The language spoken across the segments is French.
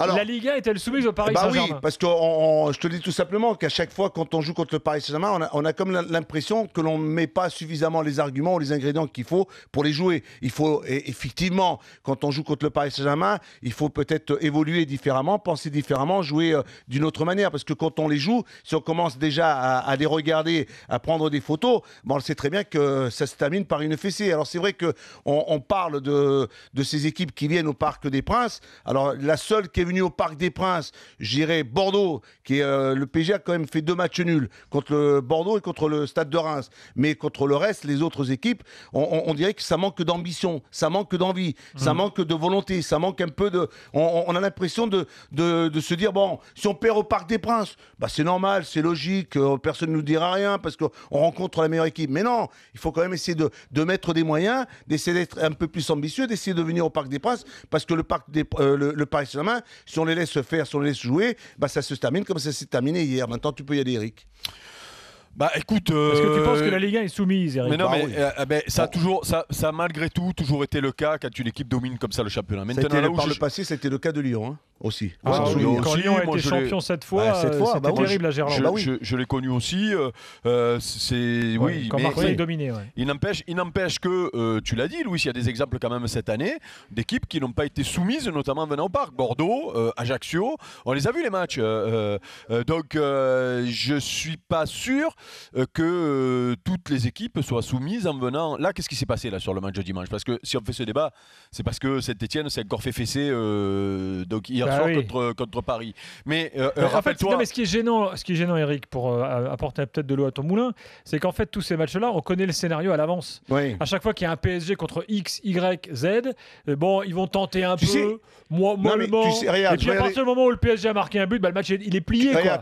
Alors, la Liga est-elle soumise au Paris bah Saint-Germain Oui, parce que je te dis tout simplement qu'à chaque fois, quand on joue contre le Paris Saint-Germain, on a, comme l'impression que l'on ne met pas suffisamment les arguments ou les ingrédients qu'il faut pour les jouer. Il faut, effectivement, quand on joue contre le Paris Saint-Germain, il faut peut-être évoluer différemment, penser différemment, jouer euh, d'une autre manière. Parce que quand on les joue, si on commence déjà à, les regarder, à prendre des photos, bon, on sait très bien que ça se termine par une fessée. Alors c'est vrai qu'on on parle de, de ces équipes qui viennent au Parc des Princes. Alors la seule qui est venu au Parc des Princes, j'irai Bordeaux, qui est euh, le PSG a quand même fait deux matchs nuls contre le Bordeaux et contre le Stade de Reims. Mais contre le reste, les autres équipes, on, dirait que ça manque d'ambition, ça manque d'envie, ça mm. manque de volonté, ça manque un peu de. On, a l'impression de, de, se dire bon, si on perd au Parc des Princes, bah c'est normal, c'est logique, euh, personne ne nous dira rien parce qu'on rencontre la meilleure équipe. Mais non, il faut quand même essayer de, de mettre des moyens, d'essayer d'être un peu plus ambitieux, d'essayer de venir au Parc des Princes parce que le Parc des, euh, le, le Paris Saint-Germain si on les laisse faire, si on les laisse jouer, bah, ça se termine comme ça s'est terminé hier. Maintenant, tu peux y aller, Eric. Bah écoute. Parce que tu penses que euh, la Ligue 1 est soumise, Eric. non, bah euh, ah, mais, ça, a toujours, ça, malgré tout toujours été le cas quand une équipe domine comme ça le championnat. Maintenant, par le passé, c'était le cas de Lyon. Hein aussi. Ah, bah quand Lyon a été champion cette bah, euh, fois, c'était bah terrible à Gerland. Je, je, l'ai connu aussi. Euh, euh, c'est oui, quand Marseille est dominé. Il n'empêche, il n'empêche que tu l'as dit, Louis. Il y a des exemples quand même cette année d'équipes qui n'ont pas été soumises, notamment venant au parc. Bordeaux, Ajaccio, on les a vus les matchs. donc je suis pas sûr que toutes les équipes soient soumises en venant. Là, qu'est-ce qui s'est passé là sur le match de dimanche Parce que si on fait ce débat, c'est parce que cette etienne s'est encore fait fesser. donc hier bah contre, Paris. Mais, euh, euh, mais ce qui est gênant, ce qui est gênant, Eric, pour euh, apporter peut-être de l'eau à ton moulin, c'est qu'en fait tous ces matchs-là, on connaît le scénario à l'avance. À chaque fois qu'il y a un PSG contre X, Y, Z, bon, ils vont tenter un peu, moi, non, mollement. Tu sais, et puis à partir du moment où le PSG a marqué un but, bah, le match il est plié. Tu regardes,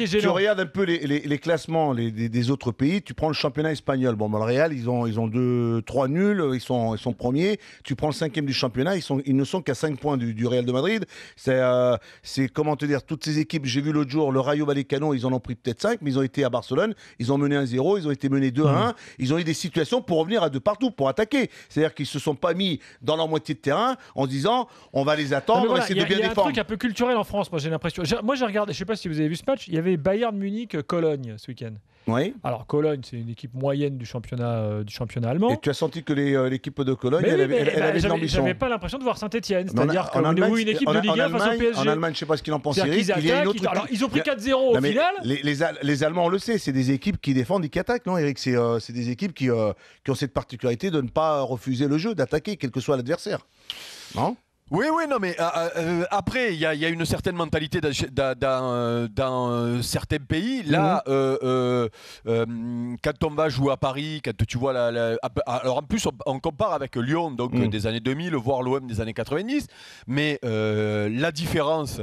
est Tu regardes un peu les, classements des, autres pays. Tu prends le championnat espagnol. Bon, bah, le Real, ils ont ils ont deux, trois nuls, ils sont ils sont premiers. Tu prends le cinquième du championnat, ils sont ils ne sont qu'à 5 points du, du Real de Madrid. Euh, c'est, comment te dire, toutes ces équipes, j'ai vu l'autre jour, le Rayo Vallecano, ils en ont pris peut-être 5, mais ils ont été à Barcelone, ils ont mené 1-0, ils ont été menés 2-1, mmh. ils ont eu des situations pour revenir à deux partout, pour attaquer. C'est-à-dire qu'ils se sont pas mis dans leur moitié de terrain en se disant, on va les attendre, on de bien défendre. Il y a, un truc un peu culturel en France, moi j'ai l'impression. moi j'ai regardé, je sais pas si vous avez vu ce match, il y avait Bayern Munich-Cologne euh, ce week-end. Alors Cologne, c'est une équipe moyenne du championnat, euh, du championnat allemand. Et tu as senti que euh, l'équipe de Cologne, elle, avait, elle, bah, avait de J'avais pas l'impression de voir Saint-Etienne. C'est-à-dire qu'on est une équipe de Ligue 1 face au PSG. En Allemagne, je sais pas ce qu'il en pense Eric. Ils, ont pris 4-0 au final. Les, les, les, Allemands, on le sait, c'est des équipes qui défendent et qui attaquent, non Eric C'est euh, des équipes qui, qui ont cette particularité de ne pas refuser le jeu, d'attaquer, quel que soit l'adversaire. Non oui, oui, non, mais euh, euh, après, il y, a une certaine mentalité dans, euh, certains pays. Là, mhm. quand on va jouer à Paris, quand tu vois la, alors en plus, on, compare avec Lyon, donc mhm. des années 2000, voire l'OM des années 90, mais la différence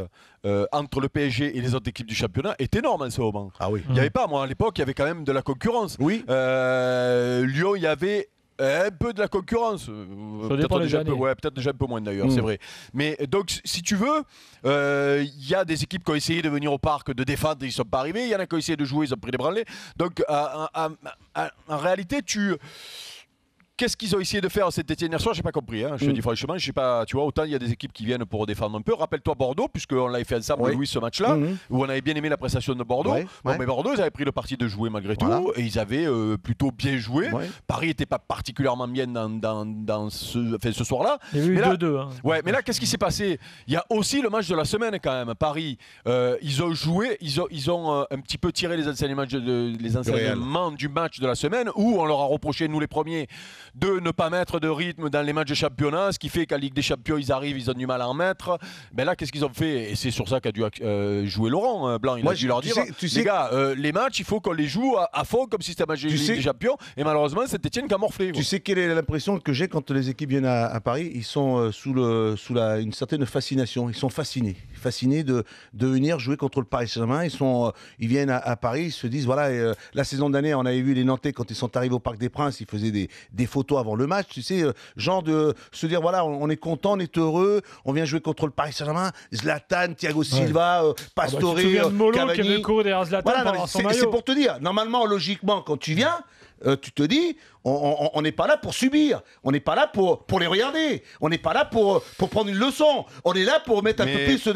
entre le PSG et les autres équipes du championnat est énorme en ce moment. Ah oui. Il n'y avait mhm. pas, moi, à l'époque, il y avait quand même de la concurrence. Oui. Lyon, il y avait eh, un peu de la concurrence. Euh, peut-être déjà, un peu moins d'ailleurs, c'est hmm. vrai. Mais euh, donc, si tu veux, il euh, y a des équipes qui ont essayé de venir au parc, de défendre, ils ne sont pas arrivés. Il y en a qui ont essayé de jouer, ils ont pris des branlés. Donc, en réalité, tu. Qu'est-ce qu'ils ont essayé de faire cette cet été hier soir J'ai pas compris. Hein. Je te mm. dis franchement, je sais pas. Tu vois, autant il y a des équipes qui viennent pour défendre un peu. Rappelle-toi Bordeaux, puisqu'on l'avait fait ensemble, Louis, ce match-là, mm, mm. où on avait bien aimé la prestation de Bordeaux. mais Bordeaux, ils avaient pris le parti de jouer malgré tout, et ils avaient euh, plutôt bien joué. Paris n'était pas particulièrement bien dans, ce, ce soir-là. Il y a eu 2 -2, hein. Ouais, mais là, qu'est-ce qui s'est passé Il y a aussi le match de la semaine quand même. Paris, euh, ils ont joué, ils ont, ils ont euh, un petit peu tiré les enseignements, les enseignements du match de la semaine, où on leur a reproché, nous les premiers, de ne pas mettre de rythme dans les matchs de championnat, ce qui fait qu'à Ligue des Champions, ils arrivent, ils ont du mal à en mettre. Mais ben là, qu'est-ce qu'ils ont fait Et c'est sur ça qu'a dû euh, jouer Laurent hein, Blanc. Il Moi, a dû leur dire les gars, euh, les matchs, il faut qu'on les joue à, fond comme si c'était un match de Ligue des Champions. Et malheureusement, c'est Étienne qui a morflé. Tu sais quelle est l'impression que j'ai quand les équipes viennent à, Paris Ils sont euh, sous, une certaine fascination. Ils sont fascinés fascinés de, de venir jouer contre le Paris Saint-Germain. Ils, sont, euh, ils viennent à, Paris, ils se disent voilà, euh, la saison d'année, on avait vu les Nantais quand ils sont arrivés au Parc des Princes, ils faisaient des, photos avant le match, tu sais, euh, genre de se dire voilà, on, est content, on est heureux, on vient jouer contre le Paris Saint-Germain, Zlatan, Thiago Silva, ah bah, Pastore, tu Cavani. Qui le derrière Zlatan c'est pour te dire, normalement, logiquement, quand tu viens, euh, tu te dis, on n'est pas là pour subir, on n'est pas là pour, pour les regarder, on n'est pas là pour, pour prendre une leçon, on est là pour mettre un peu plus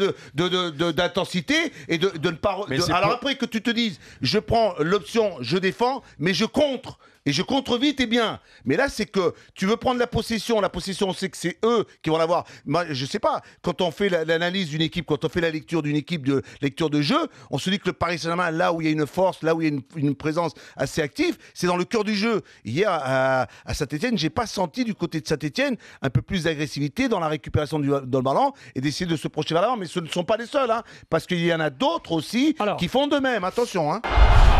d'intensité et de, ne pas. alors après que tu te dises, je prends l'option, je défends, mais je contre. Et je vite et bien. Mais là, c'est que tu veux prendre la possession. La possession, on sait que c'est eux qui vont l'avoir. Je sais pas, quand on fait l'analyse d'une équipe, quand on fait la lecture d'une équipe de lecture de jeu, on se dit que le Paris Saint-Germain, là où il y a une force, là où il y a une, présence assez active, c'est dans le cœur du jeu. Hier, à, à Saint-Etienne, j'ai pas senti du côté de Saint-Etienne un peu plus d'agressivité dans la récupération du, dans le ballon et d'essayer de se projeter vers l'avant. Mais ce ne sont pas les seuls, hein, parce qu'il y en a d'autres aussi qui font de même. Attention. Hein.